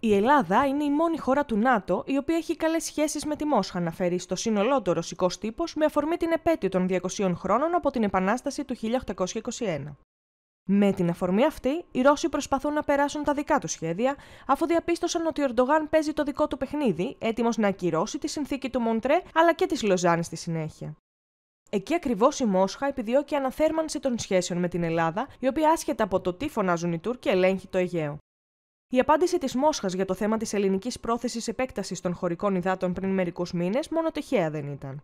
Η Ελλάδα είναι η μόνη χώρα του ΝΑΤΟ η οποία έχει καλές σχέσεις με τη Μόσχα, αναφέρει στο σύνολό του ο ρωσικός τύπος με αφορμή την επέτειο των 200 χρόνων από την Επανάσταση του 1821. Με την αφορμή αυτή, οι Ρώσοι προσπαθούν να περάσουν τα δικά τους σχέδια, αφού διαπίστωσαν ότι ο Ερντογάν παίζει το δικό του παιχνίδι, έτοιμος να ακυρώσει τη συνθήκη του Μοντρέ αλλά και της Λοζάνης στη συνέχεια. Εκεί ακριβώς η Μόσχα επιδιώκει αναθέρμανση των σχέσεων με την Ελλάδα, η οποία άσχετα από το τι φωνάζουν οι Τούρκοι ελέγχει το Αιγαίο. Η απάντηση της Μόσχας για το θέμα της ελληνικής πρόθεσης επέκτασης των χωρικών υδάτων πριν μερικούς μήνες μόνο τυχαία δεν ήταν.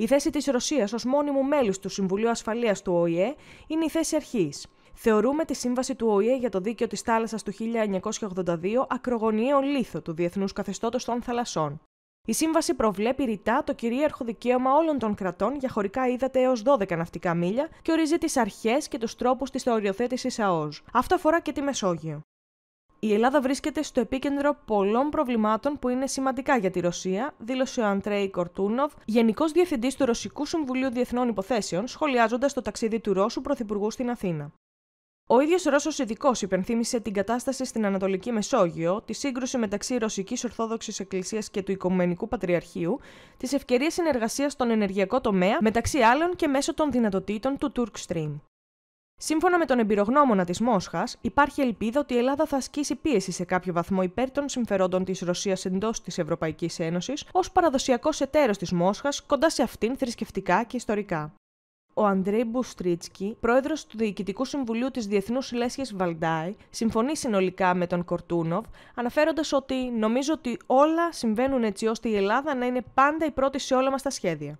Η θέση της Ρωσίας ως μόνιμου μέλους του Συμβουλίου Ασφαλείας του ΟΗΕ είναι η θέση αρχής. Θεωρούμε τη σύμβαση του ΟΗΕ για το δίκαιο της θάλασσας του 1982 ακρογωνιαίο λίθο του διεθνούς καθεστώτος των θαλασσών. Η σύμβαση προβλέπει ρητά το κυρίαρχο δικαίωμα όλων των κρατών για χωρικά ύδατα έως 12 ναυτικά μίλια και ορίζει τις αρχές και τους τρόπους της θεωριοθέτηση ΑΟΣ. Αυτό αφορά και τη Μεσόγειο. Η Ελλάδα βρίσκεται στο επίκεντρο πολλών προβλημάτων που είναι σημαντικά για τη Ρωσία, δήλωσε ο Αντρέι Κορτούνοβ, Γενικός Διευθυντής του Ρωσικού Συμβουλίου Διεθνών Υποθέσεων, σχολιάζοντας το ταξίδι του Ρώσου Πρωθυπουργού στην Αθήνα. Ο ίδιος Ρώσος ειδικός υπενθύμησε την κατάσταση στην Ανατολική Μεσόγειο, τη σύγκρουση μεταξύ Ρωσικής Ορθόδοξης Εκκλησίας και του Οικουμενικού Πατριαρχείου, τις ευκαιρίες συνεργασίας στον ενεργειακό τομέα, μεταξύ άλλων και μέσω των δυνατοτήτων του Turk Stream. Σύμφωνα με τον εμπειρογνώμονα της Μόσχας, υπάρχει ελπίδα ότι η Ελλάδα θα ασκήσει πίεση σε κάποιο βαθμό υπέρ των συμφερόντων της Ρωσίας εντός της Ευρωπαϊκής Ένωσης, ως παραδοσιακός εταίρος της Μόσχας, κοντά σε αυτήν θρησκευτικά και ιστορικά. Ο Αντρέι Μπουστρίτσκι, πρόεδρος του Διοικητικού Συμβουλίου της Διεθνούς Λέσχης Βαλντάι, συμφωνεί συνολικά με τον Κορτούνοβ, αναφέροντας ότι νομίζω ότι όλα συμβαίνουν έτσι ώστε η Ελλάδα να είναι πάντα η πρώτη σε όλα μας τα σχέδια.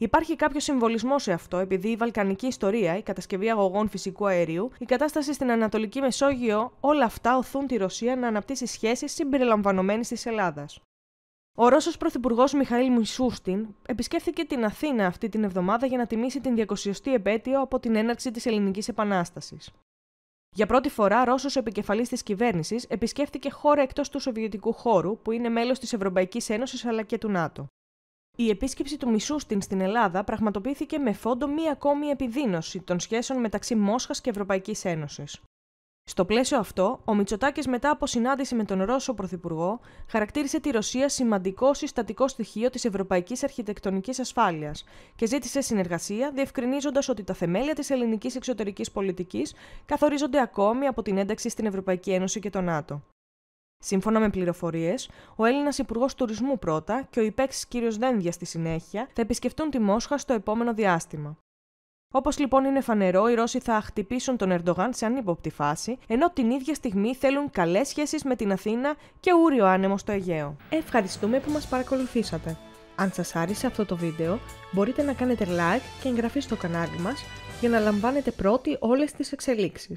Υπάρχει κάποιο συμβολισμός σε αυτό, επειδή η βαλκανική ιστορία, η κατασκευή αγωγών φυσικού αερίου, η κατάσταση στην Ανατολική Μεσόγειο, όλα αυτά οθούν τη Ρωσία να αναπτύσσει σχέσεις συμπεριλαμβανομένης της Ελλάδας. Ο Ρώσος Πρωθυπουργός Μιχαήλ Μισούστιν επισκέφθηκε την Αθήνα αυτή την εβδομάδα για να τιμήσει την 200η επέτειο από την έναρξη της Ελληνικής Επανάστασης. Για πρώτη φορά, Ρώσος επικεφαλής της κυβέρνησης επισκέφθηκε χώρα εκτός του Σοβιετικού χώρου, που είναι μέλος της Ευρωπαϊκής Ένωσης αλλά και του ΝΑΤΟ. Η επίσκεψη του μισού στην Ελλάδα πραγματοποιήθηκε με φόντο μία ακόμη επιδείνωση των σχέσεων μεταξύ Μόσχας και Ευρωπαϊκής Ένωσης. Στο πλαίσιο αυτό, ο Μητσοτάκης μετά από συνάντηση με τον Ρώσο Πρωθυπουργό χαρακτήρισε τη Ρωσία σημαντικό συστατικό στοιχείο της ευρωπαϊκής αρχιτεκτονικής ασφάλειας και ζήτησε συνεργασία, διευκρινίζοντας ότι τα θεμέλια της ελληνικής εξωτερικής πολιτικής καθορίζονται ακόμη από την ένταξη στην Ευρωπαϊκή Ένωση και τον ΝΑΤΟ. Σύμφωνα με πληροφορίες, ο Έλληνας Υπουργός Τουρισμού πρώτα και ο υπέξη κ. Δένδια στη συνέχεια θα επισκεφτούν τη Μόσχα στο επόμενο διάστημα. Όπως λοιπόν είναι φανερό, οι Ρώσοι θα χτυπήσουν τον Ερντογάν σε ανύποπτη φάση, ενώ την ίδια στιγμή θέλουν καλές σχέσεις με την Αθήνα και ούριο άνεμο στο Αιγαίο. Ευχαριστούμε που μας παρακολουθήσατε. Αν σας άρεσε αυτό το βίντεο, μπορείτε να κάνετε like και εγγραφή στο κανάλι μας για να λαμβάνετε πρώτοι όλες τις εξελίξεις.